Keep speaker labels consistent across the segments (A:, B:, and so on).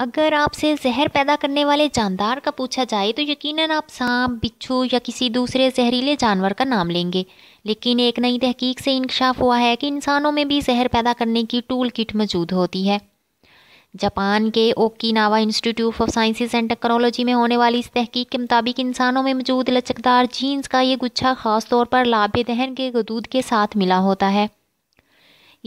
A: अगर आपसे जहर पैदा करने वाले जानदार का पूछा जाए तो यकीनन आप सांप बिच्छू या किसी दूसरे जहरीले जानवर का नाम लेंगे लेकिन एक नई तहकीक से इंकशाफ हुआ है कि इंसानों में भी जहर पैदा करने की टूल किट मौजूद होती है जापान के Okinawa institute of sciences and technology में होने वाली इस तहकीक के मुताबिक इंसानों में मौजूद लचकदार जीन्स का ये गुच्छा ख़ास तौर पर लाभ दहन के गदूद के साथ मिला होता है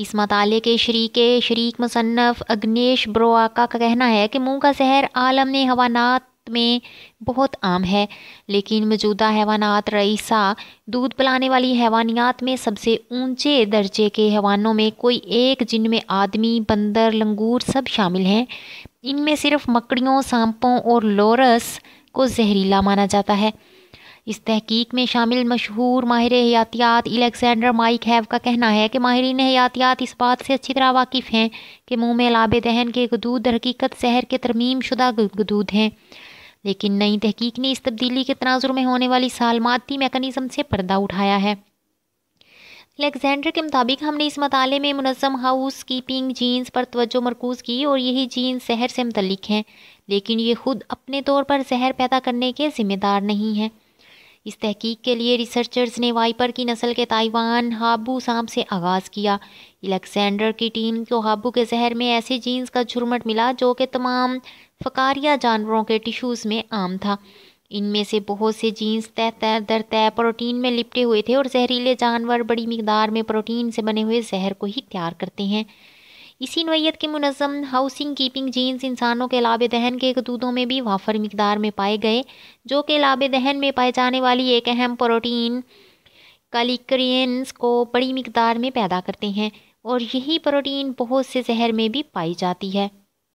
A: इस मताले के शरीक शरीक मुसनफ़ अग्नेश ब्रोआका का कहना है कि मुँह का जहर आलम ने हवानात में बहुत आम है लेकिन मौजूदा हैवानात रईसा दूध पिलाने वाली हैवानियात में सबसे ऊंचे दर्जे के हैवानों में कोई एक जिनमें आदमी बंदर लंगूर सब शामिल हैं इनमें सिर्फ मकड़ियों सांपों और लोरस को जहरीला माना जाता है इस तहकीक में शामिल मशहूर माहिर हयातियात एलेक्सेंडर माइक हैव का कहना है कि माहरीन हयातियात इस बात से अच्छी तरह वाकिफ़ हैं कि मुँह में लाब दहन के गदूद हकीकत शहर के तरमीम शुदा गदूद हैं लेकिन नई तहकीक ने इस तब्दीली के तनाजुर में होने वाली सालमाती मेकनिज़म से पर्दा उठाया है अलेक्जेंडर के मुताबिक हमने इस मताले में मनज़म हाउस कीपिंग जीन्स पर तवज्जो मरकूज़ की और यही जीन्स शहर से मुतलिक हैं लेकिन ये ख़ुद अपने तौर पर जहर पैदा करने के ज़िम्मेदार नहीं हैं इस तहकीक के लिए रिसर्चर्स ने वाइपर की नस्ल के ताइवान हाबू सांप से आगाज़ किया इलेक्सेंडर की टीम को हाबू के जहर में ऐसे जीन्स का झुरमट मिला जो कि तमाम फ़कारिया जानवरों के टिश्यूज़ में आम था इनमें से बहुत से जीन्स तय तय दर तय प्रोटीन में लिपटे हुए थे और जहरीले जानवर बड़ी मकदार में प्रोटीन से बने हुए जहर को ही तैयार करते हैं इसी नोयत के मुनम हाउसिंग कीपिंग जीन्स इंसानों के लाब दहन के खतूतों में भी वाफर मकदार में पाए गए जो कि लाब दहन में पाए जाने वाली एक अहम प्रोटीन कलिक्रियंस को बड़ी मकदार में पैदा करते हैं और यही प्रोटीन बहुत से जहर में भी पाई जाती है